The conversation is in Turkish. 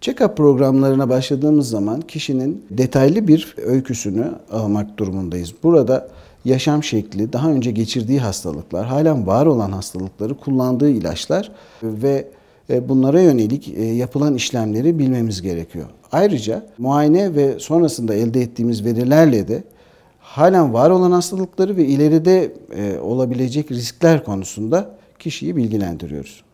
Check-up programlarına başladığımız zaman kişinin detaylı bir öyküsünü almak durumundayız. Burada yaşam şekli, daha önce geçirdiği hastalıklar, halen var olan hastalıkları, kullandığı ilaçlar ve e, bunlara yönelik e, yapılan işlemleri bilmemiz gerekiyor. Ayrıca muayene ve sonrasında elde ettiğimiz verilerle de halen var olan hastalıkları ve ileride e, olabilecek riskler konusunda kişiyi bilgilendiriyoruz.